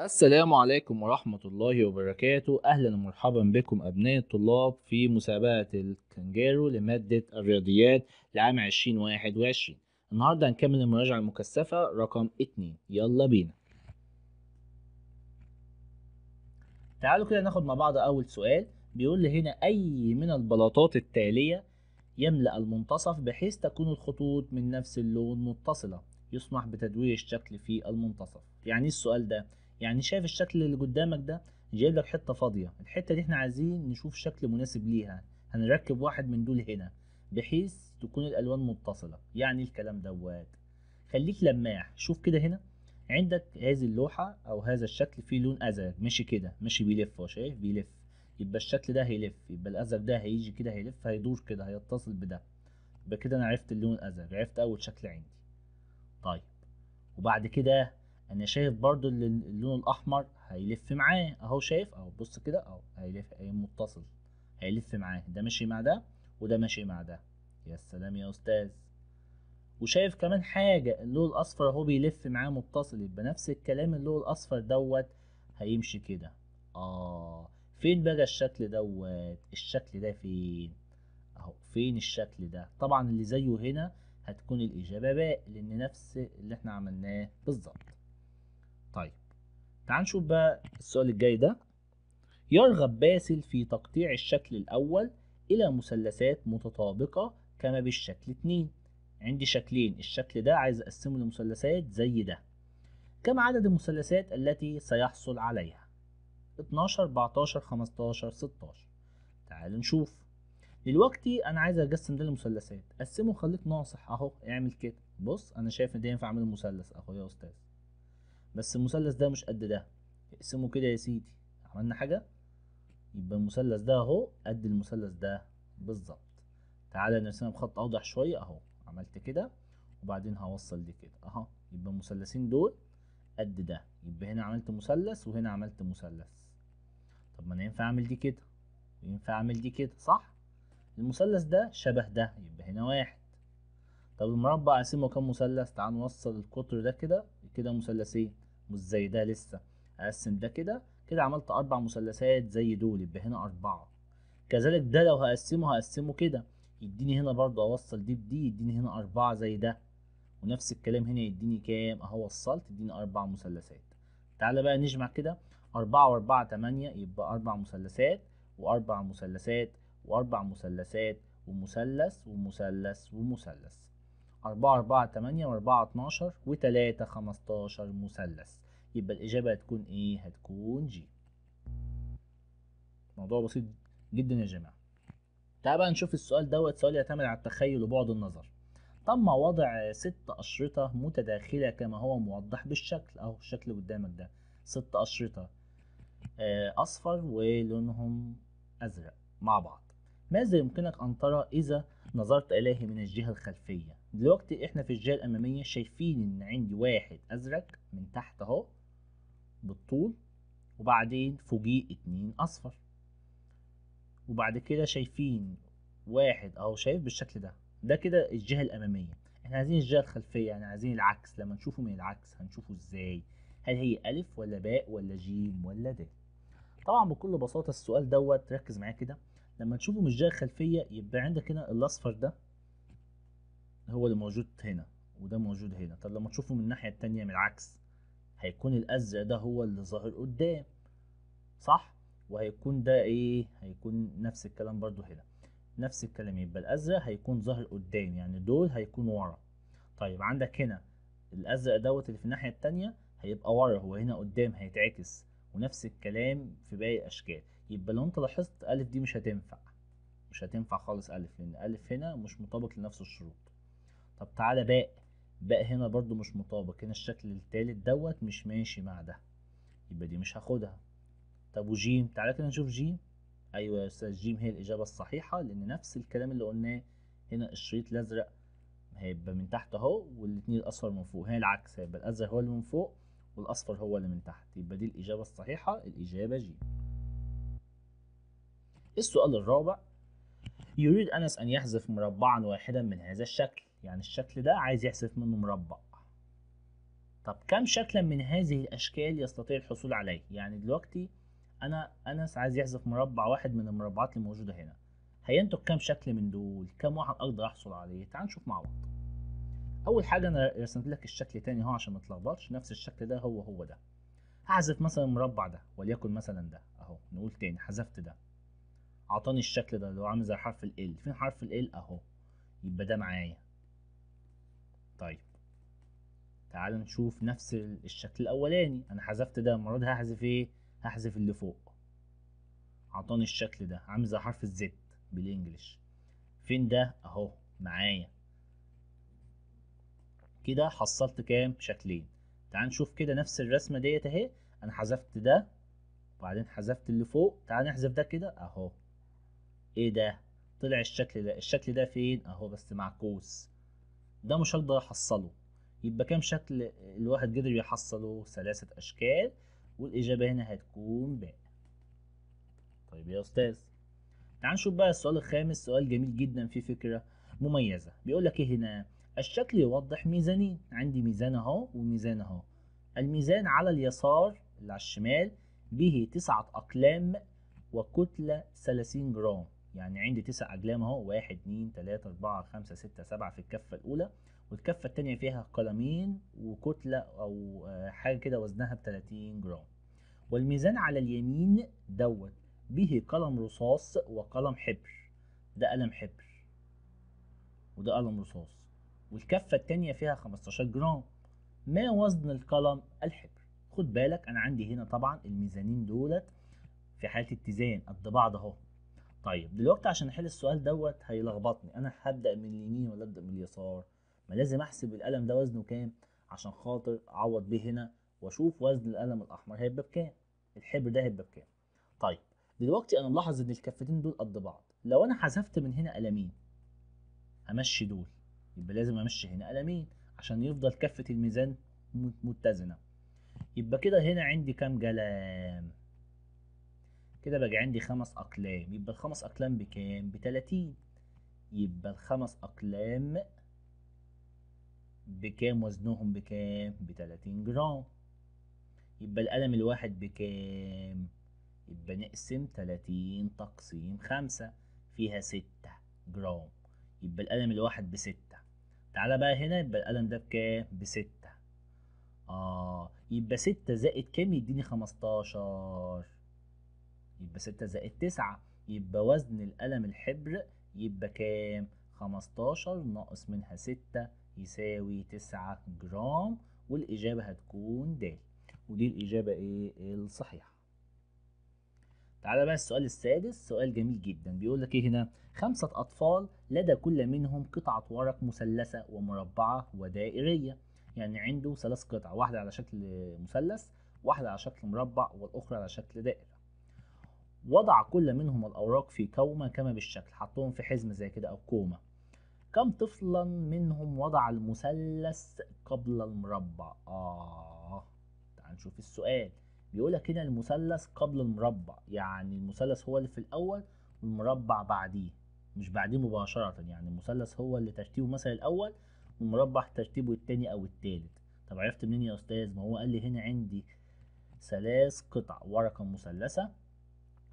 السلام عليكم ورحمة الله وبركاته أهلا ومرحبا بكم أبناء الطلاب في مسابقة الكنجارو لمادة الرياضيات لعام 2021 النهاردة هنكمل المراجعة المكثفة رقم 2 يلا بينا تعالوا كده ناخد مع بعض أول سؤال بيقول لي هنا أي من البلاطات التالية يملأ المنتصف بحيث تكون الخطوط من نفس اللون متصلة يسمح بتدوير الشكل في المنتصف يعني إيه السؤال ده يعني شايف الشكل اللي قدامك ده جايب لك حته فاضيه الحته دي احنا عايزين نشوف شكل مناسب ليها هنركب واحد من دول هنا بحيث تكون الالوان متصله يعني الكلام دوت خليك لماح شوف كده هنا عندك هذه اللوحه او هذا الشكل فيه لون ازرق ماشي كده ماشي بيلف هو شايف بيلف يبقى الشكل ده هيلف يبقى الازرق ده هيجي كده هيلف هيدور كده هيتصل بده يبقى كده انا عرفت اللون الازرق عرفت اول شكل عندي طيب وبعد كده انا شايف برضو اللون الاحمر هيلف معاه اهو شايف اهو بص كده اهو هيلف متصل هيلف معاه ده ماشي مع ده وده ماشي مع ده يا سلام يا استاذ وشايف كمان حاجة اللون الأصفر أهو بيلف معاه متصل يبقى نفس الكلام اللون الأصفر دوت هيمشي كده آه فين بقى الشكل دوت الشكل ده فين أهو فين الشكل ده طبعا اللي زيه هنا هتكون الإجابة باء لأن نفس اللي احنا عملناه بالظبط طيب تعال نشوف بقى السؤال الجاي ده يرغب باسل في تقطيع الشكل الأول إلى مثلثات متطابقة كما بالشكل 2 عندي شكلين الشكل ده عايز أقسمه لمثلثات زي ده كم عدد المثلثات التي سيحصل عليها 12 14 15 16 تعال نشوف دلوقتي انا عايز اقسم ده لمثلثات قسمه خليك ناصح اهو اعمل كده بص انا شايف ان ده ينفع اعمل مثلث اهو يا استاذ بس المثلث ده مش قد ده اقسمه كده يا سيدي عملنا حاجة يبقى المثلث ده اهو قد المثلث ده بالظبط تعالى نرسمها بخط اوضح شوية اهو عملت كده وبعدين هوصل دي كده اهو يبقى المثلثين دول قد ده يبقى هنا عملت مثلث وهنا عملت مثلث طب ما انا ينفع اعمل دي كده وينفع اعمل دي كده صح المثلث ده شبه ده يبقى هنا واحد طب المربع اقسمه كام مثلث تعال نوصل القطر ده كده كده مثلثين مش زي ده لسه اقسم ده كده كده عملت اربع مثلثات زي دول يبقى هنا اربعه كذلك ده لو هقسمه هقسمه كده يديني هنا برضه اوصل دي بدي يديني هنا اربعه زي ده ونفس الكلام هنا يديني كام اهو وصلت يديني اربع مثلثات تعالى بقى نجمع كده أربعة وأربعة تمانية يبقى أربع مثلثات وأربع مثلثات وأربع مثلثات ومثلث ومثلث ومثلث 4 4 8 و4 12 و3 15 مثلث يبقى الإجابة هتكون إيه؟ هتكون جي موضوع بسيط جدا يا جماعة تعال بقى نشوف السؤال دوت سؤال يعتمد على التخيل وبعد النظر تم وضع ست أشرطة متداخلة كما هو موضح بالشكل أهو الشكل قدامك ده ست أشرطة آه، أصفر ولونهم أزرق مع بعض ماذا يمكنك أن ترى إذا نظرت إليه من الجهة الخلفية دلوقتي احنا في الجهه الاماميه شايفين ان عندي واحد ازرق من تحت اهو بالطول وبعدين فوقيه اتنين اصفر وبعد كده شايفين واحد اهو شايف بالشكل ده ده كده الجهه الاماميه احنا عايزين الجهه الخلفيه يعني عايزين العكس لما نشوفه من العكس هنشوفه ازاي هل هي الف ولا باء ولا جيم ولا د طبعا بكل بساطه السؤال دوت ركز معايا كده لما تشوفه من الجهه الخلفيه يبقى عندك هنا الاصفر ده هو اللي موجود هنا وده موجود هنا طب لما تشوفه من الناحية التانية من العكس هيكون الأزرق ده هو اللي ظاهر قدام صح وهيكون ده ايه هيكون نفس الكلام برضو هنا نفس الكلام يبقى الأزرق هيكون ظاهر قدام يعني دول هيكون ورا طيب عندك هنا الأزرق دوت اللي في الناحية التانية هيبقى ورا هو هنا قدام هيتعكس ونفس الكلام في باقي الأشكال يبقى لو أنت لاحظت أ دي مش هتنفع مش هتنفع خالص أ لأن أ هنا مش مطابق لنفس الشروط طب تعالى باء باء هنا برضو مش مطابق هنا الشكل التالت دوت مش ماشي مع ده يبقى دي مش هاخدها طب وجيم تعالى كده نشوف جيم ايوه يا استاذ جيم هي الاجابه الصحيحه لان نفس الكلام اللي قلناه هنا الشريط الازرق هيبقى من تحت اهو والاتنين الاصفر من فوق هي العكس هيبقى الازرق هو اللي من فوق والاصفر هو اللي من تحت يبقى دي الاجابه الصحيحه الاجابه جيم السؤال الرابع يريد انس ان يحذف مربعا واحدا من هذا الشكل يعني الشكل ده عايز يحذف منه مربع طب كم شكلا من هذه الاشكال يستطيع الحصول عليه يعني دلوقتي انا انس عايز يحذف مربع واحد من المربعات اللي موجوده هنا هينتج كم شكل من دول كم واحد اقدر احصل عليه تعال نشوف مع بعض اول حاجه انا رسمت لك الشكل تاني اهو عشان ما تلخبطش نفس الشكل ده هو هو ده هحذف مثلا المربع ده وليكن مثلا ده اهو نقول تاني حذفت ده اعطاني الشكل ده اللي هو عامل زي حرف ال ال فين حرف ال ال اهو يبقى ده معايا طيب تعالوا نشوف نفس الشكل الاولاني انا حذفت ده المره دي هحذف ايه هحذف اللي فوق عطاني الشكل ده عامل زي حرف الزد بالانجلش فين ده اهو معايا كده حصلت كام شكلين تعال نشوف كده نفس الرسمه ديت اهي انا حذفت ده وبعدين حذفت اللي فوق تعال نحذف ده كده اهو ايه ده طلع الشكل ده الشكل ده فين اهو بس معكوس ده مش هقدر احصله يبقى كام شكل الواحد قدر يحصله ثلاثة أشكال والإجابة هنا هتكون باء طيب يا أستاذ تعال نشوف بقى السؤال الخامس سؤال جميل جدا فيه فكرة مميزة بيقول لك إيه هنا الشكل يوضح ميزانين عندي ميزان أهو وميزان أهو الميزان على اليسار اللي على الشمال به تسعة أقلام وكتلة ثلاثين جرام يعني عندي تسع أقلام أهو واحد اتنين تلاتة أربعة خمسة ستة سبعة في الكفة الأولى والكفة التانية فيها قلمين وكتلة أو آه، حاجة كده وزنها بتلاتين جرام والميزان على اليمين دوت به قلم رصاص وقلم حبر ده قلم حبر وده قلم رصاص والكفة التانية فيها 15 جرام ما وزن القلم الحبر خد بالك أنا عندي هنا طبعا الميزانين دولت في حالة اتزان قد بعض أهو طيب دلوقتي عشان احل السؤال دوت هيلخبطني انا هبدا من اليمين ولا ابدا من اليسار ما لازم احسب القلم ده وزنه كام عشان خاطر اعوض بيه هنا واشوف وزن القلم الاحمر هيبقى بكام الحبر ده هيبقى بكام طيب دلوقتي انا ملاحظ ان الكفتين دول قد بعض لو انا حذفت من هنا قلمين همشي دول يبقى لازم امشي هنا قلمين عشان يفضل كفه الميزان متزنه يبقى كده هنا عندي كام قلم كده بقى عندي خمس أقلام يبقى الخمس أقلام بكام؟ بتلاتين يبقى الخمس أقلام بكام وزنهم بكام؟ بتلاتين جرام يبقى القلم الواحد بكام؟ يبقى نقسم تلاتين تقسيم خمسة فيها ستة جرام يبقى القلم الواحد بستة تعالى بقى هنا يبقى القلم ده بكام؟ بستة آه يبقى ستة زائد كام يديني خمستاشر يبقى 6 زائد 9 يبقى وزن القلم الحبر يبقى كام 15 ناقص منها 6 يساوي 9 جرام والإجابة هتكون د ودي الإجابة إيه الصحيحة تعالى بقى السؤال السادس سؤال جميل جدا بيقول لك ايه هنا خمسة أطفال لدى كل منهم قطعة ورق مثلثة ومربعة ودائرية يعني عنده ثلاث قطع واحدة على شكل مثلث واحدة على شكل مربع والأخرى على شكل دائري وضع كل منهم الأوراق في كومة كما بالشكل حطهم في حزمة زي كده أو كومة كم طفلا منهم وضع المثلث قبل المربع آه تعال نشوف السؤال بيقولك هنا المثلث قبل المربع يعني المثلث هو اللي في الأول والمربع بعديه مش بعديه مباشرة يعني المثلث هو اللي ترتيبه مثلا الأول والمربع ترتيبه التاني أو التالت طب عرفت منين يا أستاذ ما هو قال لي هنا عندي ثلاث قطع ورقة مثلثة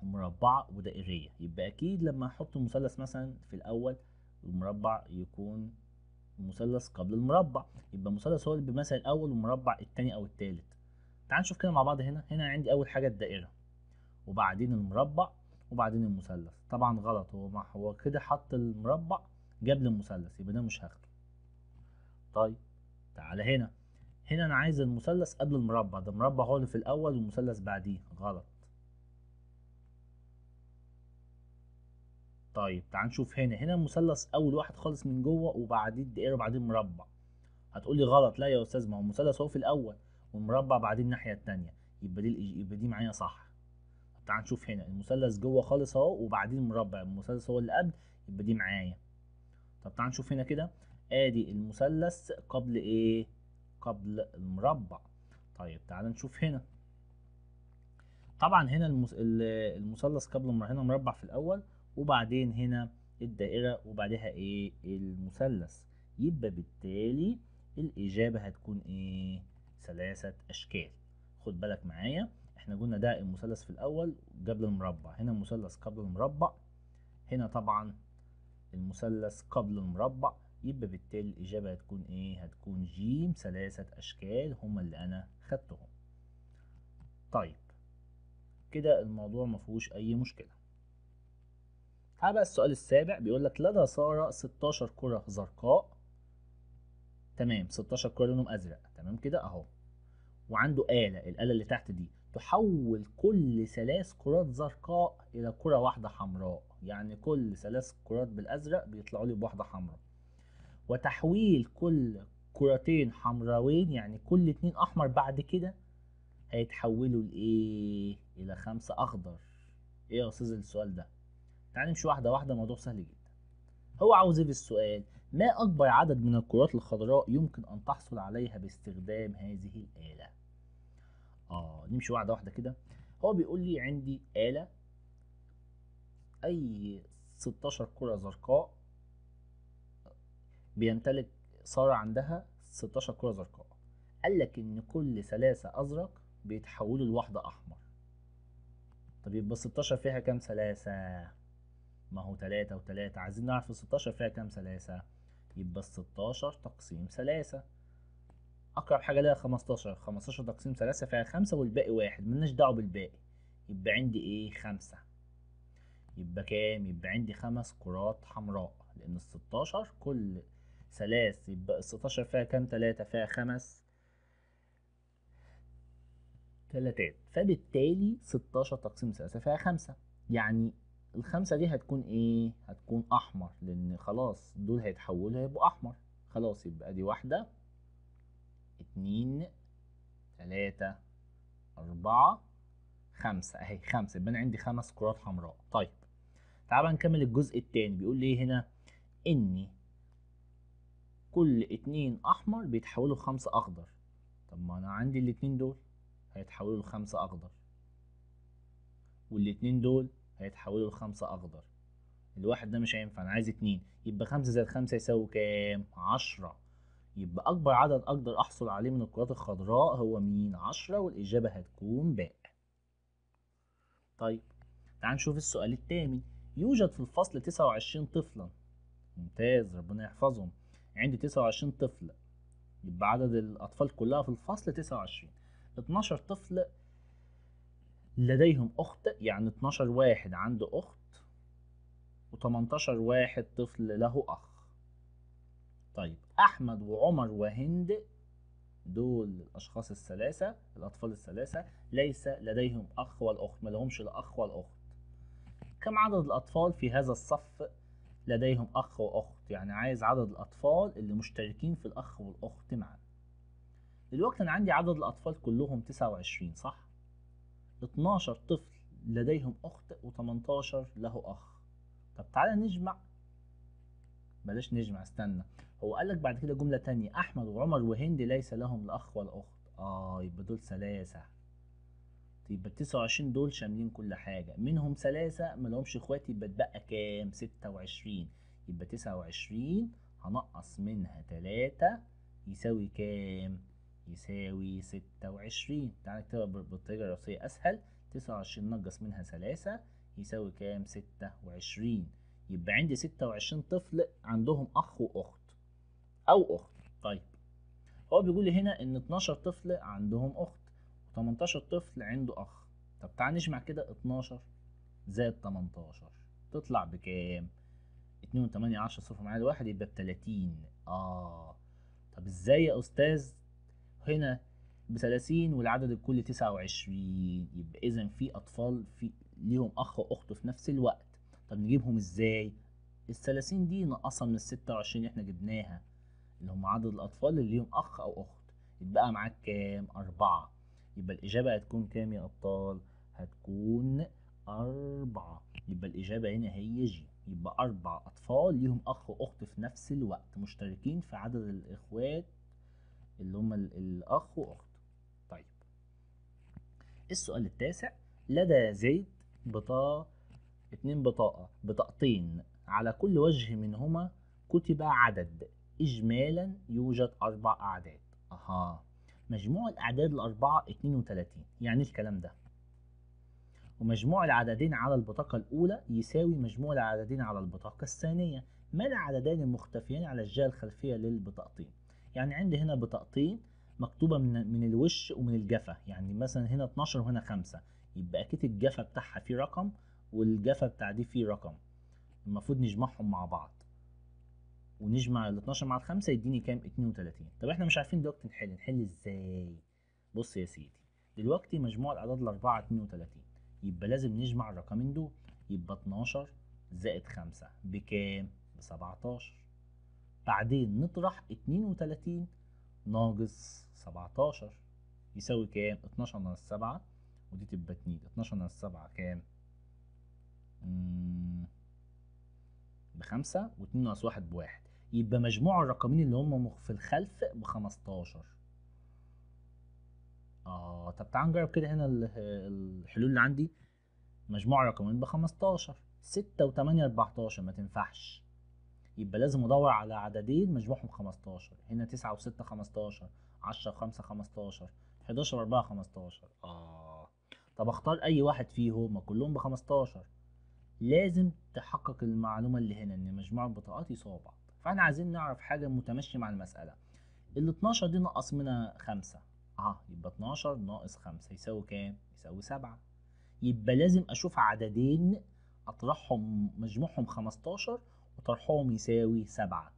مربعه ودائريه يبقى اكيد لما احط المثلث مثلا في الاول المربع يكون المثلث قبل المربع يبقى المثلث هو اللي بيمثل الاول والمربع التاني او التالت تعال نشوف كده مع بعض هنا هنا عندي اول حاجه الدائره وبعدين المربع وبعدين المثلث طبعا غلط هو هو كده حط المربع جاب لي المثلث يبقى ده مش هاخده طيب تعالى هنا هنا انا عايز المثلث قبل المربع ده المربع هو اللي في الاول والمثلث بعديه غلط طيب تعال نشوف هنا هنا المثلث اول واحد خالص من جوه وبعدين دائره وبعدين مربع هتقول لي غلط لا يا استاذ ما هو المثلث هو في الاول والمربع بعدين الناحيه الثانيه يبقى دي يبقى دي معايا صح تعال نشوف هنا المثلث جوه خالص اهو وبعدين مربع المثلث هو اللي قبل يبقى دي معايا طب تعال نشوف هنا كده ادي المثلث قبل ايه قبل المربع طيب تعال نشوف هنا طبعا هنا المثلث قبل هنا مربع في الاول وبعدين هنا الدائرة وبعدها ايه المثلث يبقى بالتالي الإجابة هتكون ايه ثلاثة أشكال خد بالك معايا احنا قلنا ده المثلث في الأول قبل المربع هنا المثلث قبل المربع هنا طبعا المثلث قبل المربع يبقى بالتالي الإجابة هتكون إيه؟ هتكون جيم ثلاثة أشكال هما اللي أنا خدتهم. طيب كده الموضوع مفهوش أي مشكلة. تعال بقى السؤال السابع بيقول لك لدى ساره 16 كره زرقاء تمام 16 كره لونهم ازرق تمام كده اهو وعنده آلة الآلة اللي تحت دي تحول كل ثلاث كرات زرقاء إلى كرة واحدة حمراء يعني كل ثلاث كرات بالأزرق بيطلعوا لي بواحدة حمراء وتحويل كل كرتين حمراوين يعني كل اتنين أحمر بعد كده هيتحولوا لإيه؟ إلى خمسة أخضر إيه يا أستاذ السؤال ده؟ تعال نمشي واحده واحده الموضوع سهل جدا هو عاوز ايه في السؤال ما اكبر عدد من الكرات الخضراء يمكن ان تحصل عليها باستخدام هذه الاله اه نمشي واحده واحده كده هو بيقول لي عندي اله اي 16 كره زرقاء بيمتلك ساره عندها 16 كره زرقاء قال لك ان كل ثلاثه ازرق بيتحولوا لواحده احمر طب يبقى 16 فيها كام ثلاثه ما هو 3 و3 عايزين نعرف ال 16 فيها كام ثلاثة يبقى 16 تقسيم ثلاثة أقرب حاجة ليها 15 15 تقسيم ثلاثة فيها خمسة والباقي واحد ملناش دعوة بالباقي يبقى عندي إيه خمسة يبقى كام يبقى عندي خمس كرات حمراء لأن ال 16 كل ثلاث يبقى ال 16 فيها كام تلاتة فيها خمس ثلاثات فبالتالي 16 تقسيم ثلاثة فيها خمسة يعني الخمسه دي هتكون ايه هتكون احمر لان خلاص دول هيتحولوا هيبقوا احمر خلاص يبقى دي واحده اتنين تلاته اربعه خمسه اهي خمسه يبقى انا عندي خمس كرات حمراء طيب تعال نكمل الجزء التاني بيقول لي إيه هنا ان كل اتنين احمر بيتحولوا لخمسه اخضر طب ما انا عندي الاتنين دول هيتحولوا لخمسه اخضر والاتنين دول هيتحولوا لخمسة أخضر الواحد ده مش هينفع أنا عايز اتنين يبقى خمسة زائد خمسة يساوي كام؟ عشرة يبقى أكبر عدد أقدر أحصل عليه من الكرات الخضراء هو مين؟ عشرة والإجابة هتكون باء طيب تعال نشوف السؤال التامن يوجد في الفصل 29 طفلا ممتاز ربنا يحفظهم عندي 29 طفل يبقى عدد الأطفال كلها في الفصل 29 12 طفل لديهم أخت يعني 12 واحد عنده أخت و18 واحد طفل له أخ طيب أحمد وعمر وهند دول الأشخاص الثلاثة الأطفال الثلاثة ليس لديهم أخ والأخت ما لهمش الأخ والأخت كم عدد الأطفال في هذا الصف لديهم أخ وأخت يعني عايز عدد الأطفال اللي مشتركين في الأخ والأخت معا دلوقتي أنا عندي عدد الأطفال كلهم تسعة وعشرين صح 12 طفل لديهم أخت و18 له أخ طب تعالى نجمع بلاش نجمع استنى هو قال لك بعد كده جملة تانية أحمد وعمر وهند ليس لهم الأخ والأخت آه يبقى دول ثلاثة يبقى التسعة وعشرين دول شاملين كل حاجة منهم ثلاثة لهمش اخوات يبقى اتبقى كام؟ ستة وعشرين يبقى تسعة وعشرين هنقص منها تلاتة يساوي كام؟ يساوي ستة وعشرين تعالى نكتبها بالطريقة الرأسية أسهل تسعة وعشرين نقص منها ثلاثة يساوي كام ستة وعشرين يبقى عندي ستة وعشرين طفل عندهم أخ وأخت أو أخت طيب هو بيقول لي هنا إن اتناشر طفل عندهم أخت وتمنتاشر طفل عنده أخ طب تعال نجمع كده اتناشر زائد تمنتاشر تطلع بكام؟ اتنين وتمانية عشرة صفر معايا الواحد يبقى بتلاتين آه طب ازاي يا أستاذ هنا ب 30 والعدد الكلي 29 يبقى اذا في اطفال في ليهم اخ واخت في نفس الوقت طب نجيبهم ازاي ال 30 دي ناقصه من ال 26 اللي احنا جبناها اللي هم عدد الاطفال اللي ليهم اخ او اخت يتبقى معاك كام أربعة يبقى الإجابة هتكون كام يا أبطال هتكون أربعة يبقى الإجابة هنا هي جي يبقى أربع أطفال ليهم أخ وأخت في نفس الوقت مشتركين في عدد الإخوات اللي هما الأخ وأخته طيب السؤال التاسع لدى زيد بطا اتنين بطاقة بطاقتين على كل وجه منهما كتب عدد إجمالا يوجد أربع أعداد أها مجموع الأعداد الأربعة اتنين وتلاتين يعني الكلام ده ومجموع العددين على البطاقة الأولى يساوي مجموع العددين على البطاقة الثانية ما العددان المختفيان على الجهة الخلفية للبطاقتين يعني عندي هنا بطاقتين مكتوبه من من الوش ومن الجفه يعني مثلا هنا 12 وهنا 5 يبقى اكيد الجفه بتاعها فيه رقم والجفه بتاع دي فيه رقم المفروض نجمعهم مع بعض ونجمع ال 12 مع ال 5 يديني كام 32 طب احنا مش عارفين دلوقتي نحل نحل ازاي بص يا سيدي دلوقتي مجموع الاعداد الاربعه 32 يبقى لازم نجمع الرقمين دول يبقى 12 زائد 5 بكام ب 17 بعدين نطرح 32 ناقص 17 يساوي كام 12 ناقص 7 ودي تبقى 2 12 ناقص 7 كام ب 5 و و2 ناقص 1 ب 1 يبقى مجموع الرقمين اللي هم في الخلف ب 15 اه طب تعال نجرب كده هنا الحلول اللي عندي مجموع الرقمين ب 15 6 و8 14 ما تنفعش يبقى لازم ادور على عددين مجموعهم 15 هنا 9 و6 15 10 5 15 11 4 15 اه طب اختار اي واحد فيهم كلهم ب 15 لازم تحقق المعلومه اللي هنا ان مجموع البطاقات يساوي بعض فاحنا عايزين نعرف حاجه متمشيه مع المساله ال 12 دي نقص منها 5 اه يبقى 12 ناقص 5 يساوي كام يساوي 7 يبقى لازم اشوف عددين اطرحهم مجموعهم 15 وطرحهم يساوي سبعة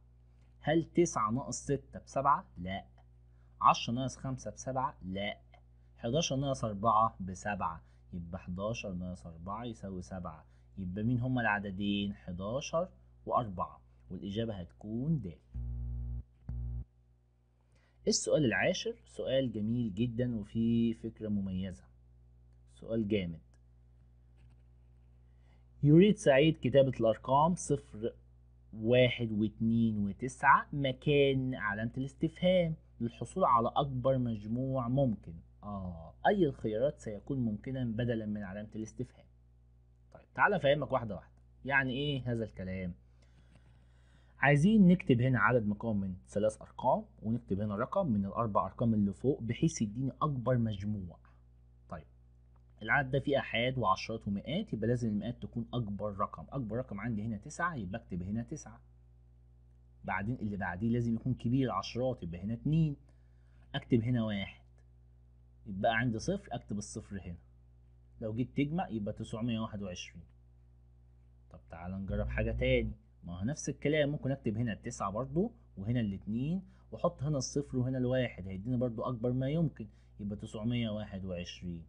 هل تسعة ناقص ستة بسبعة؟ لأ عشرة ناقص خمسة بسبعة؟ لأ حداشر ناقص أربعة بسبعة يبقى حداشر ناقص أربعة يساوي سبعة يبقى مين هما العددين؟ حداشر وأربعة والإجابة هتكون د. إيه السؤال العاشر سؤال جميل جدا وفيه فكرة مميزة سؤال جامد يريد سعيد كتابة الأرقام صفر واحد واتنين وتسعة مكان علامة الاستفهام للحصول على أكبر مجموع ممكن آه أي الخيارات سيكون ممكنا بدلا من علامة الاستفهام طيب تعالى أفهمك واحدة واحدة يعني إيه هذا الكلام عايزين نكتب هنا عدد مكون من ثلاث أرقام ونكتب هنا رقم من الأربع أرقام اللي فوق بحيث يديني أكبر مجموع العدد ده فيه احاد وعشرات ومئات يبقى لازم المئات تكون اكبر رقم اكبر رقم عندي هنا تسعة يبقى اكتب هنا تسعة بعدين اللي بعديه لازم يكون كبير عشرات يبقى هنا اتنين اكتب هنا واحد يبقى عندي صفر اكتب الصفر هنا لو جيت تجمع يبقى تسعمية واحد وعشرين طب تعالى نجرب حاجة تاني ما هو نفس الكلام ممكن اكتب هنا التسعة برضو وهنا الاتنين واحط هنا الصفر وهنا الواحد هيديني برضو اكبر ما يمكن يبقى تسعمية واحد وعشرين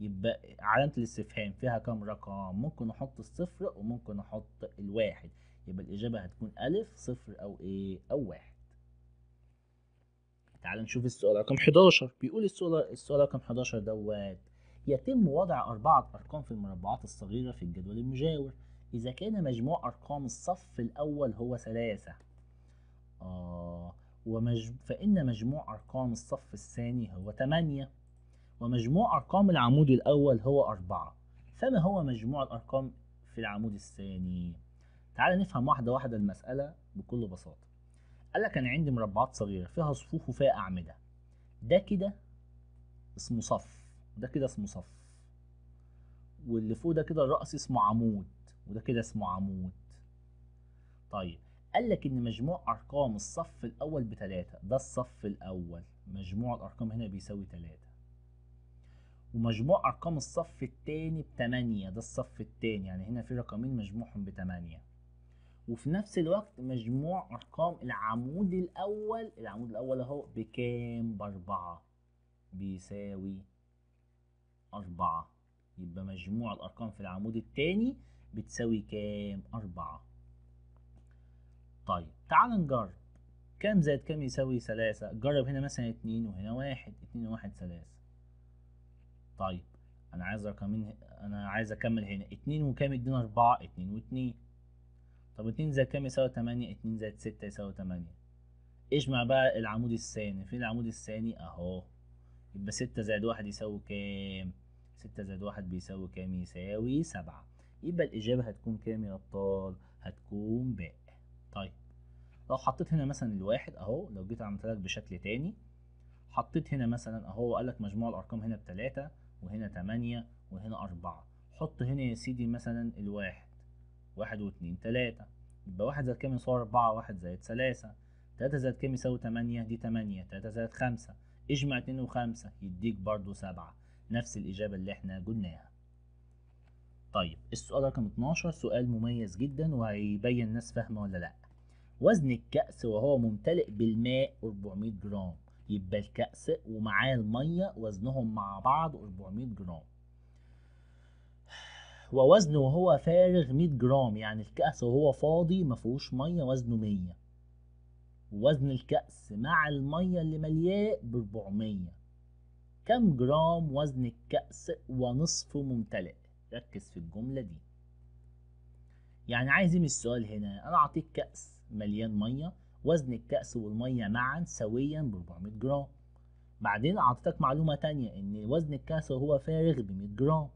يبقى علامه الاستفهام فيها كام رقم ممكن احط الصفر وممكن احط الواحد يبقى الاجابه هتكون الف صفر او ايه او واحد تعال نشوف السؤال رقم 11 بيقول السؤال السؤال رقم 11 دوت يتم وضع أربعة أرقام في المربعات الصغيرة في الجدول المجاور إذا كان مجموع أرقام الصف الأول هو ثلاثة آه ومج... فإن مجموع أرقام الصف الثاني هو ثمانية ومجموع أرقام العمود الأول هو أربعة فما هو مجموع الأرقام في العمود الثاني؟ تعال نفهم واحدة واحدة المسألة بكل بساطة قال لك أنا عندي مربعات صغيرة فيها صفوف وفيها أعمدة ده كده اسمه صف وده كده اسمه صف واللي فوق ده كده الرأس اسمه عمود وده كده اسمه عمود طيب قال لك ان مجموع ارقام الصف الاول بتلاتة ده الصف الاول مجموع الارقام هنا بيساوي تلاتة ومجموع ارقام الصف الثاني بتمانية ده الصف الثاني يعني هنا في رقمين مجموعهم بتمانية وفي نفس الوقت مجموع ارقام العمود الاول العمود الاول اهو بكام باربعة بيساوي أربعة يبقى مجموع الأرقام في العمود الثاني بتساوي كام؟ أربعة طيب تعال نجرب كام زائد كام يساوي ثلاثة جرب هنا مثلا اتنين وهنا واحد اتنين وواحد ثلاثة طيب انا عايز رقمين انا عايز اكمل هنا اتنين وكام 4 اربعة اتنين واتنين طب اتنين زائد كام يساوي تمانية اتنين زائد ستة يساوي تمانية اجمع بقى العمود الثاني فين العمود الثاني اهو يبقى ستة زائد واحد يساوي كام ستة زائد واحد بيساوي كام يساوي سبعة يبقى الإجابة هتكون كام يا أبطال؟ هتكون ب طيب لو حطيت هنا مثلا الواحد أهو لو جيت عملت لك بشكل تاني حطيت هنا مثلا أهو قال لك مجموع الأرقام هنا بتلاتة وهنا تمانية وهنا أربعة حط هنا يا سيدي مثلا الواحد واحد واتنين تلاتة يبقى واحد زائد كام يساوي أربعة واحد زائد ثلاثة تلاتة زائد كام يساوي تمانية دي تمانية تلاتة زائد خمسة اجمع اتنين وخمسة يديك برضو سبعة نفس الإجابة اللي احنا جبناها طيب السؤال رقم 12 سؤال مميز جدا وهيبين الناس فاهمة ولا لأ وزن الكأس وهو ممتلئ بالماء 400 جرام يبقى الكأس ومعاه المية وزنهم مع بعض 400 جرام ووزنه وهو فارغ 100 جرام يعني الكأس وهو فاضي مفيهوش مية وزنه 100 ووزن الكأس مع المية اللي ملياه ب 400 كم جرام وزن الكأس ونصفه ممتلئ ركز في الجملة دي يعني عايز من السؤال هنا انا اعطيك كأس مليان مية وزن الكأس والمية معا سويا ب 400 جرام بعدين أعطيتك معلومة تانية إن وزن الكأس وهو فارغ ب 100 جرام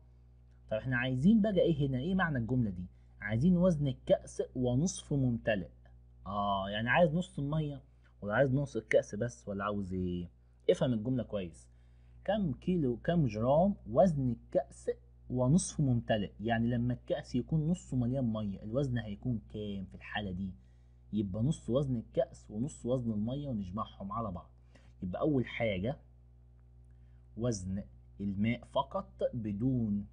طب احنا عايزين بقى إيه هنا إيه معنى الجملة دي عايزين وزن الكأس ونصف ممتلئ آه يعني عايز نص المية ولا عايز نص الكأس بس ولا عاوز إيه افهم الجملة كويس كم كيلو كم جرام وزن الكأس ونصف ممتلئ يعني لما الكأس يكون نصه مليان مية الوزن هيكون كام في الحالة دي يبقى نص وزن الكأس ونص وزن المية ونجمعهم على بعض يبقى أول حاجة وزن الماء فقط بدون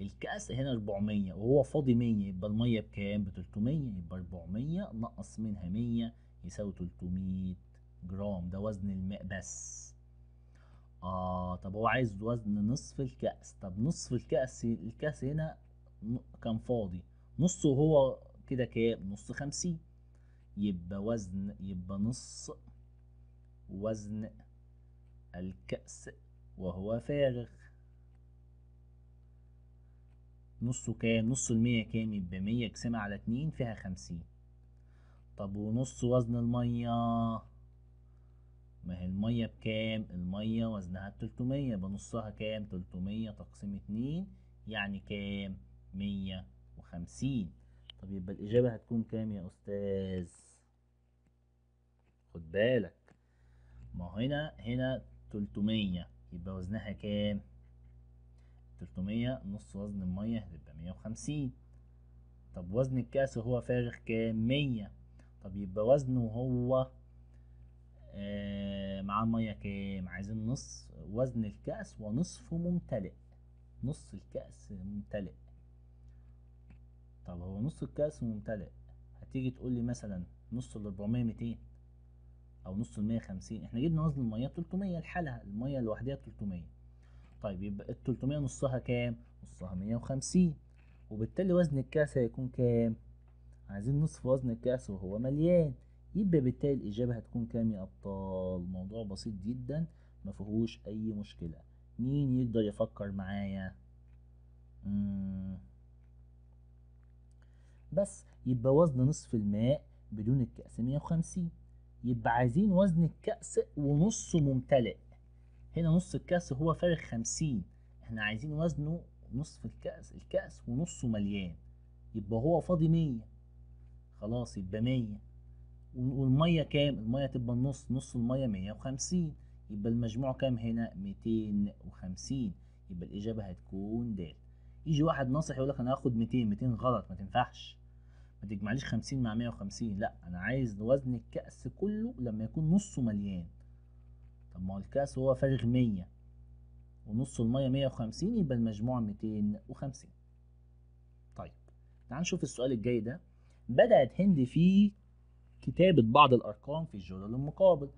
الكأس هنا 400 وهو فاضي 100 يبقى المية بكام؟ ب 300 يبقى 400 نقص منها 100 يساوي 300 جرام ده وزن الماء بس آه طب هو عايز وزن نصف الكأس طب نصف الكأس الكأس هنا كان فاضي نصه هو كده كام نص 50 يبقى وزن يبقى نص وزن الكأس وهو فارغ نصه كام نص المية كام يبقى مية اقسمها على اتنين فيها خمسين طب ونص وزن المية ما هي المية بكام المية وزنها بتلتمية بنصها كام تلتمية تقسيم اتنين يعني كام مية وخمسين طب يبقى الإجابة هتكون كام يا أستاذ؟ خد بالك ما هنا هنا 300 يبقى وزنها كام؟ 300 نص وزن المية هتبقى 150 طب وزن الكأس وهو فارغ كام؟ 100 طب يبقى وزنه هو مع آه، معاه مية كام؟ عايزين نص وزن الكأس ونصفه ممتلئ نص الكأس ممتلئ طب هو نص الكأس ممتلئ هتيجي تقول لي مثلا نص ال 400 200 او نص ال 150 احنا جبنا وزن الميه 300 الحالة الميه لوحدها 300 طيب يبقى ال 300 نصها كام نصها 150 وبالتالي وزن الكأس هيكون كام عايزين نصف وزن الكأس وهو مليان يبقى بالتالي الإجابة هتكون كام يا أبطال موضوع بسيط جدا ما فيهوش أي مشكلة مين يقدر يفكر معايا مم. بس يبقى وزن نصف الماء بدون الكأس 150 يبقى عايزين وزن الكأس ونصه ممتلئ هنا نص الكأس هو فارغ 50 احنا عايزين وزنه نصف الكأس الكأس ونصه مليان يبقى هو فاضي 100 خلاص يبقى 100 والمية كام؟ المية تبقى النص نص المية 150 يبقى المجموع كام هنا؟ 250 يبقى الإجابة هتكون د يجي واحد ناصح يقول لك أنا هاخد 200 200 غلط ما تنفعش ما تجمعليش 50 مع 150 لا انا عايز وزن الكأس كله لما يكون نصه مليان طب ما هو الكأس هو فارغ 100 ونص المية 150 يبقى المجموع 250 طيب تعال نشوف السؤال الجاي ده بدأت هند في كتابة بعض الأرقام في الجدول المقابل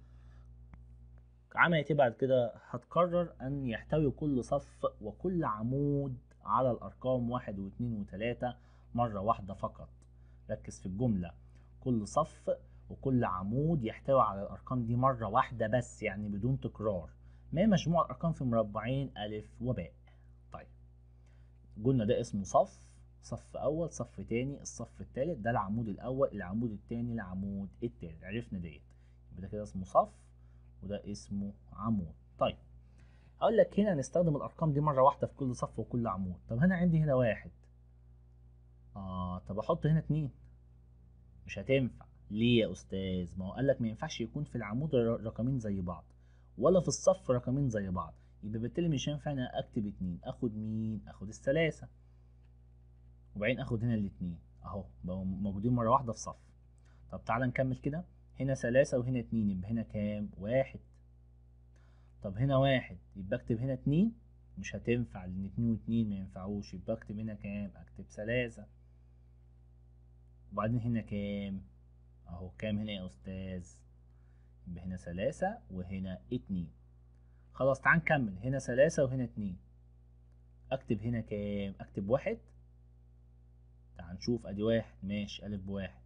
عملت ايه بعد كده هتقرر أن يحتوي كل صف وكل عمود على الأرقام واحد واثنين وثلاثة مرة واحدة فقط ركز في الجملة كل صف وكل عمود يحتوي على الأرقام دي مرة واحدة بس يعني بدون تكرار ما مجموع الأرقام في مربعين ألف وباء طيب قلنا ده اسمه صف صف أول صف تاني الصف التالت ده العمود الأول العمود التاني العمود التالت عرفنا ديت يبقى ده كده اسمه صف وده اسمه عمود طيب أقول لك هنا نستخدم الأرقام دي مرة واحدة في كل صف وكل عمود طب أنا عندي هنا واحد طب احط هنا اتنين مش هتنفع ليه يا استاذ ما هو قال لك ما ينفعش يكون في العمود رقمين زي بعض ولا في الصف رقمين زي بعض يبقى بالتالي مش هينفع انا اكتب اتنين اخد مين اخد الثلاثه وبعدين اخد هنا الاتنين اهو بقوا موجودين مره واحده في صف طب تعالى نكمل كده هنا ثلاثة وهنا اتنين يبقى هنا كام؟ واحد طب هنا واحد يبقى اكتب هنا اتنين مش هتنفع لان اتنين واتنين ما ينفعوش يبقى اكتب هنا كام؟ اكتب ثلاثة وبعدين هنا كام اهو كام هنا يا استاذ يبقى هنا ثلاثة وهنا اتنين خلاص تعال نكمل هنا ثلاثة وهنا اتنين اكتب هنا كام اكتب واحد تعال نشوف ادي واحد ماشي الف بواحد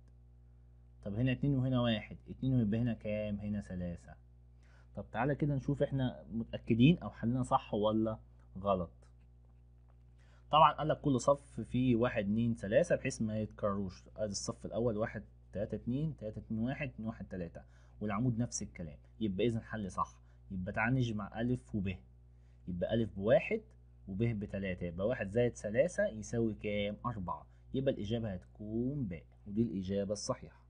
طب هنا اتنين وهنا واحد اتنين ويبقى هنا كام هنا ثلاثة طب تعالى كده نشوف احنا متأكدين او حلنا صح ولا غلط طبعا قال لك كل صف فيه واحد اتنين ثلاثة بحيث ما يتكرروش ادي الصف الاول واحد تلاتة اتنين تلاتة اتنين واحد اتنين واحد تلاتة والعمود نفس الكلام يبقى اذا الحل صح يبقى نجمع ا و وب يبقى ا بواحد وب بتلاتة يبقى واحد زائد ثلاثة يساوي كام اربعة يبقى الاجابة هتكون ب ودي الاجابة الصحيحة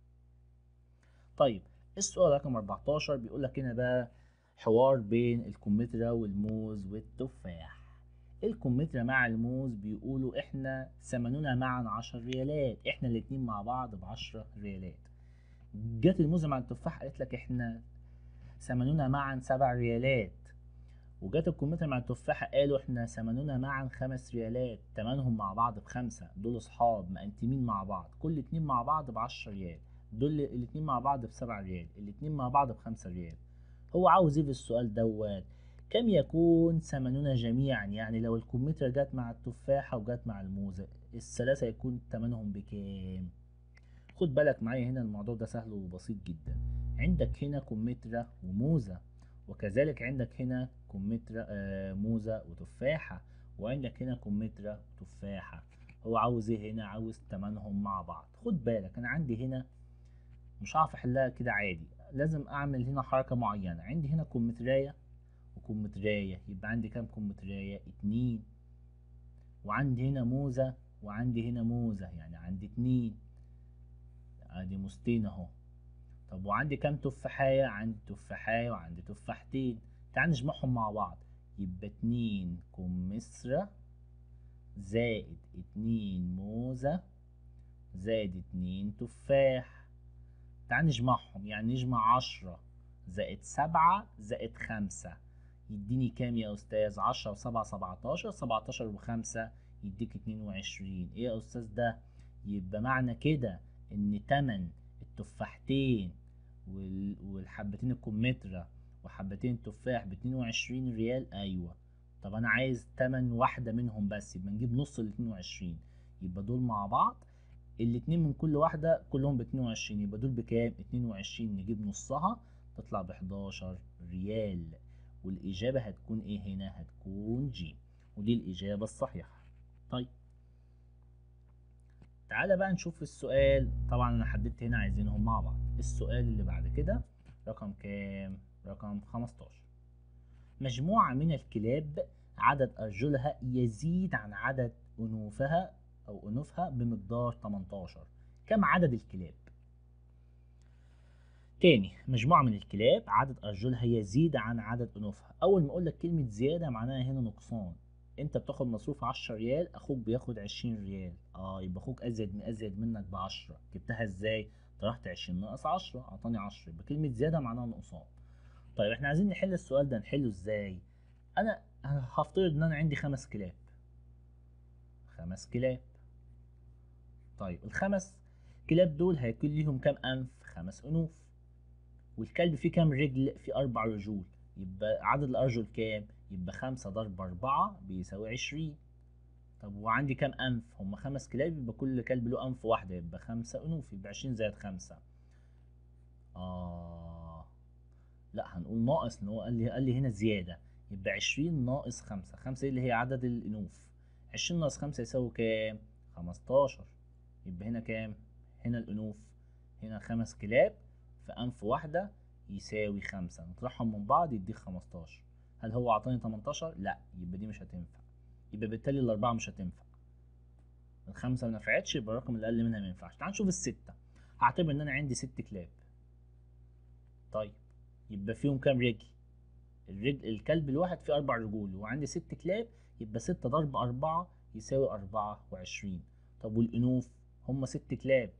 طيب السؤال رقم 14 بيقول لك هنا بقى حوار بين الكمثرى والموز والتفاح الكمثرى مع الموز بيقولوا احنا ثمننا معا 10 ريالات احنا الاتنين مع بعض ب 10 ريالات جت الموزة مع التفاح قالت لك احنا ثمننا معا 7 ريالات وجت الكمثرى مع التفاحة قالوا احنا ثمننا معا خمس ريالات تمنهم مع بعض بخمسة دول اصحاب مقنتمين مع بعض كل اتنين مع بعض بعشرة ريال دول الاتنين مع بعض بسبع ريال الاتنين مع بعض بخمسة ريال هو عاوز ايه في السؤال دوت كم يكون ثمننا جميعا يعني لو الكمثرى جت مع التفاحة وجت مع الموزة الثلاثة يكون ثمنهم بكام خد بالك معايا هنا الموضوع ده سهل وبسيط جدا عندك هنا كمثرى وموزة وكذلك عندك هنا كمثرى آه موزة وتفاحة وعندك هنا كمثرى وتفاحة هو عاوز ايه هنا عاوز ثمنهم مع بعض خد بالك انا عندي هنا مش هعرف احلها كده عادي لازم اعمل هنا حركة معينة عندي هنا كمثرية وكمثرية يبقى عندي كام كمثرية اتنين وعندي هنا موزة وعندي هنا موزة يعني عندي اتنين ادي موزتين اهو طب وعندي كام تفاحية عندي تفاحية وعندي تفاحتين تعال نجمعهم مع بعض يبقى اتنين كمثرى زائد اتنين موزة زائد اتنين تفاح تعال نجمعهم يعني نجمع عشرة زائد سبعة زائد خمسة يديني كام يا استاذ 10 و7 17 17 و5 يديك 22 ايه يا استاذ ده يبقى معنى كده ان تمن التفاحتين والحبتين الكمثرى وحبتين تفاح ب 22 ريال ايوه طب انا عايز تمن واحده منهم بس يبقى نجيب نص ال 22 يبقى دول مع بعض الاثنين من كل واحده كلهم ب 22 يبقى دول بكام 22 نجيب نصها تطلع ب 11 ريال والإجابة هتكون إيه هنا؟ هتكون جيم ودي الإجابة الصحيحة طيب تعالى بقى نشوف السؤال طبعا أنا حددت هنا عايزينهم مع بعض السؤال اللي بعد كده رقم كام؟ رقم 15 مجموعة من الكلاب عدد أرجلها يزيد عن عدد أنوفها أو أنوفها بمقدار 18 كم عدد الكلاب؟ تاني مجموعة من الكلاب عدد أرجلها يزيد عن عدد أنوفها أول ما أقول لك كلمة زيادة معناها هنا نقصان أنت بتاخد مصروف عشرة ريال أخوك بياخد عشرين ريال أه يبقى أخوك أزيد من أزيد منك بعشرة جبتها إزاي؟ طرحت عشرين ناقص عشرة أعطاني عشرة يبقى كلمة زيادة معناها نقصان طيب إحنا عايزين نحل السؤال ده نحله إزاي؟ أنا هفترض إن أنا عندي خمس كلاب خمس كلاب طيب الخمس كلاب دول هيكون ليهم كام أنف؟ خمس أنوف والكلب فيه كام رجل فيه اربع رجول يبقى عدد الارجل كام يبقى خمسة ضرب اربعة بيساوي عشرين طب وعندي كام انف هما خمس كلاب يبقى كل كلب له انف واحدة يبقى خمسة انوف يبقى عشرين زائد خمسة اه لا هنقول ناقص ان هو قال لي قال لي هنا زيادة يبقى عشرين ناقص خمسة خمسة اللي هي عدد الانوف عشرين ناقص خمسة يساوي كام خمستاشر يبقى هنا كام هنا الانوف هنا خمس كلاب في أنف واحدة يساوي خمسة نطرحهم من بعض يديك 15 هل هو أعطاني 18؟ لا يبقى دي مش هتنفع يبقى بالتالي الأربعة مش هتنفع الخمسة ما نفعتش يبقى الرقم اللي أقل منها ما ينفعش تعال نشوف الستة هعتبر إن أنا عندي ست كلاب طيب يبقى فيهم كام رجل؟ الرجل الكلب الواحد فيه أربع رجول وعندي ست كلاب يبقى ستة ضرب أربعة يساوي أربعة وعشرين طب والأنوف هما ست كلاب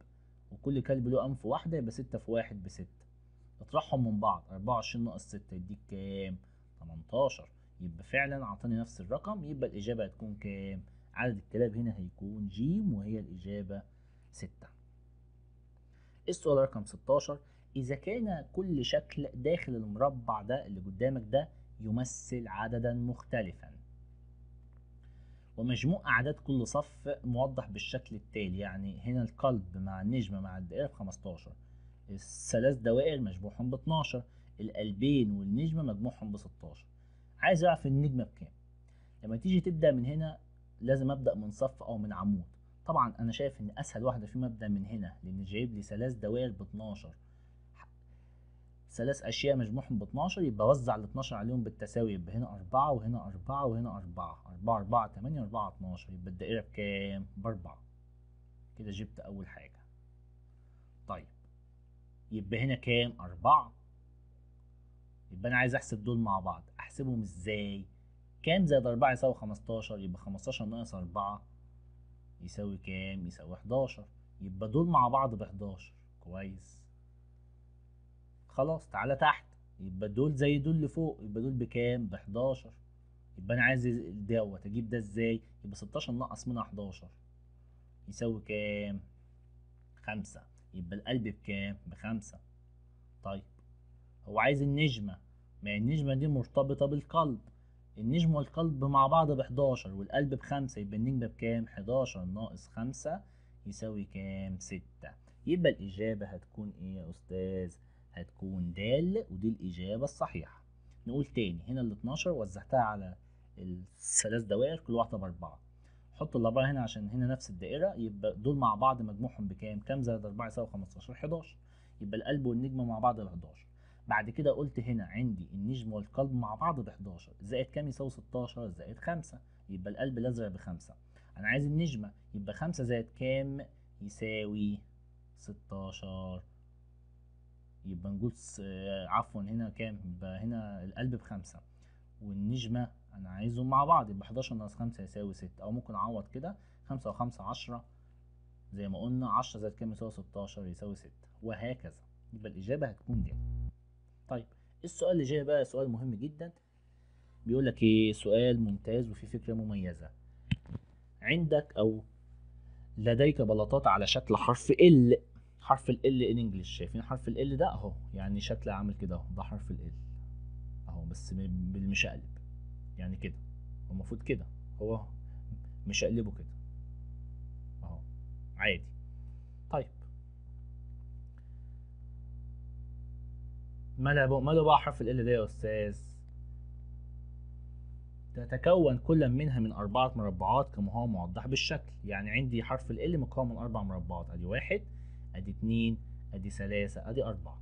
وكل كلب له انف واحده يبقى 6 في 1 بستة اطرحهم من بعض 24 ناقص 6 يديك كام 18 يبقى فعلا اعطاني نفس الرقم يبقى الاجابه هتكون كام عدد الكلاب هنا هيكون جيم وهي الاجابه 6 السؤال رقم 16 إذا كان كل شكل داخل المربع ده اللي قدامك ده يمثل عددا مختلفا ومجموع أعداد كل صف موضح بالشكل التالي يعني هنا القلب مع النجمة مع الدائرة ب 15 الثلاث دوائر مجموعهم ب 12 القلبين والنجمة مجموعهم ب 16 عايز أعرف النجمة بكام لما تيجي تبدأ من هنا لازم أبدأ من صف أو من عمود طبعا أنا شايف إن أسهل واحدة فيهم أبدأ من هنا لأن جايب لي ثلاث دوائر ب 12 ثلاث اشياء مجموعهم ب 12 يبقى وزع ال 12 عليهم بالتساوي يبقى هنا 4 وهنا 4 وهنا 4 4 4 8 4 12 يبقى الدائره بكام؟ ب 4 كده جبت اول حاجه طيب يبقى هنا كام؟ 4 يبقى انا عايز احسب دول مع بعض احسبهم ازاي؟ كام زائد 4 يساوي 15 يبقى 15 ناقص 4 يساوي كام؟ يساوي 11 يبقى دول مع بعض ب 11 كويس خلاص تعالى تحت يبقى دول زي دول اللي فوق يبقى دول بكام ب 11 يبقى انا عايز دوت اجيب ده ازاي يبقى 16 ناقص منها 11 يساوي كام 5 يبقى القلب بكام ب 5 طيب هو عايز النجمة ما النجمة دي مرتبطة بالقلب النجم والقلب مع بعض ب 11 والقلب ب 5 يبقى النجمة بكام 11 ناقص 5 يساوي كام 6 يبقى الإجابة هتكون إيه يا أستاذ هتكون د ودي الإجابة الصحيحة نقول تاني هنا ال 12 وزعتها على الثلاث دوائر كل واحدة بأربعة حط الأربعة هنا عشان هنا نفس الدائرة يبقى دول مع بعض مجموعهم بكام؟ كام زائد 4 يساوي 15 11 يبقى القلب والنجمة مع بعض ال 11 بعد كده قلت هنا عندي النجم والقلب مع بعض ب 11 زائد كام يساوي 16 زائد 5 يبقى القلب الأزرق بخمسة أنا عايز النجمة يبقى 5 زائد كام يساوي 16 يبقى نقول آه، عفوا هنا كام يبقى هنا القلب بخمسة والنجمة انا عايزهم مع بعض يبقى 11 ناقص 5 يساوي 6 او ممكن اعوض كده 5 و5 10 زي ما قلنا 10 زائد كام يساوي 16 يساوي 6 وهكذا يبقى الاجابه هتكون دي طيب السؤال اللي جاي بقى سؤال مهم جدا بيقول لك ايه سؤال ممتاز وفي فكره مميزه عندك او لديك بلاطات على شكل حرف ال حرف ال ال ان انجلش شايفين حرف ال ال ده اهو يعني شكله عامل كده اهو ده حرف ال ال اهو بس بالمشقلب يعني كده المفروض كده هو مشقلبه كده اهو عادي طيب ماله بقى ماله بقى حرف ال ده يا استاذ تتكون كل منها من أربعة مربعات كما هو موضح بالشكل يعني عندي حرف ال مكون من أربع مربعات أدي واحد ادي اتنين ادي ثلاثة ادي اربعة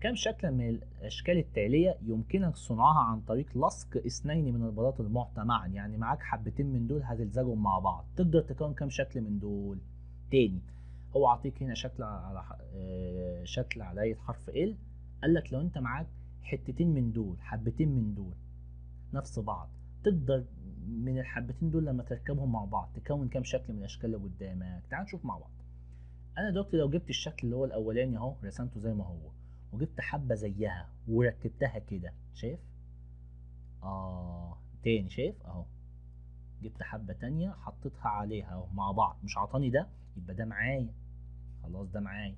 كم شكل من الاشكال التالية يمكنك صنعها عن طريق لصق اثنين من البلاط المعطى معا يعني معاك حبتين من دول هتلزجهم مع بعض تقدر تكون كم شكل من دول تاني هو عطيك هنا شكل على آه، شكل على حرف ال قال لك لو انت معاك حتتين من دول حبتين من دول نفس بعض تقدر من الحبتين دول لما تركبهم مع بعض تكون كم شكل من الاشكال اللي قدامك تعال نشوف مع بعض انا دلوقتي لو جبت الشكل اللي هو الاولاني اهو رسمته زي ما هو وجبت حبه زيها وركبتها كده شايف اه تاني شايف اهو جبت حبه تانية حطيتها عليها اهو مع بعض مش عطاني ده يبقى ده معايا خلاص ده معايا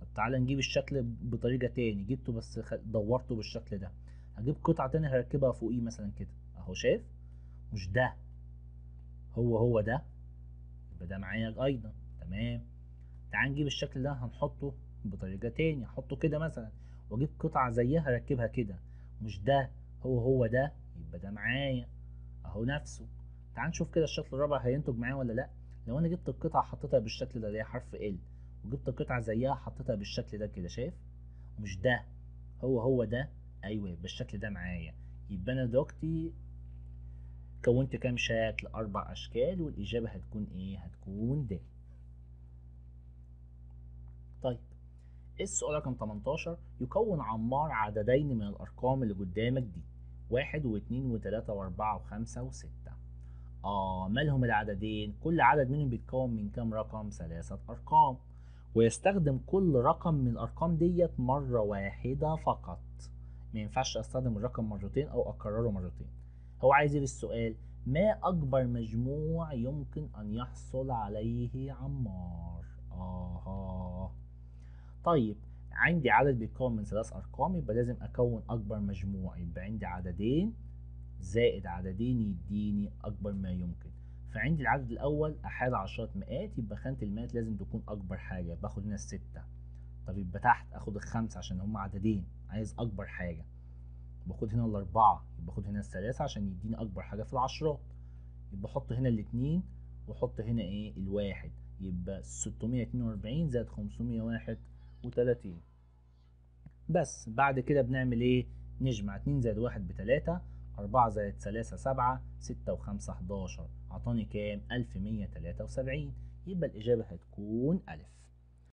طب تعالى نجيب الشكل بطريقه تاني جبته بس دورته بالشكل ده هجيب قطعه تانية هركبها فوقيه مثلا كده اهو شايف مش ده هو هو ده يبقى ده معايا ايضا تمام تعال نجيب الشكل ده هنحطه بطريقه تاني احطه كده مثلا واجيب قطعه زيها اركبها كده مش ده هو هو ده يبقى ده معايا اهو نفسه تعال نشوف كده الشكل الرابع هينتج معايا ولا لا لو انا جبت القطعه حطيتها بالشكل ده اللي هي حرف ال وجبت قطعه زيها حطيتها بالشكل ده كده شايف مش ده هو هو ده ايوه يبقى الشكل ده معايا يبقى انا دلوقتي كونت كام شكل اربع اشكال والاجابه هتكون ايه هتكون ده السؤال رقم 18 يكون عمار عددين من الأرقام اللي قدامك دي واحد واثنين وثلاثة وأربعة وخمسة وستة آه مالهم العددين؟ كل عدد منهم بيتكون من كام رقم؟ ثلاثة أرقام ويستخدم كل رقم من الأرقام ديت مرة واحدة فقط ما ينفعش أستخدم الرقم مرتين أو أكرره مرتين هو عايز يجيب السؤال ما أكبر مجموع يمكن أن يحصل عليه عمار؟ آه طيب عندي عدد بيتكون من ثلاث ارقام يبقى لازم اكون اكبر مجموع يبقى عندي عددين زائد عددين يديني اكبر ما يمكن فعندي العدد الاول احال عشرات مئات يبقى خانه المئات لازم تكون اكبر حاجه باخد هنا السته طب يبقى تحت اخد الخمسه عشان هم عددين عايز اكبر حاجه باخد هنا الاربعه يبقى باخد هنا الثلاثه عشان يديني اكبر حاجه في العشرات يبقى احط هنا الاثنين واحط هنا ايه الواحد يبقى 642 زائد 501 وتلاتين بس بعد كده بنعمل ايه نجمع اتنين زائد واحد بتلاتة أربعة زائد ثلاثة سبعة ستة وخمسة حداشر عطاني كام ألف مية تلاتة وسبعين يبقى الإجابة هتكون ألف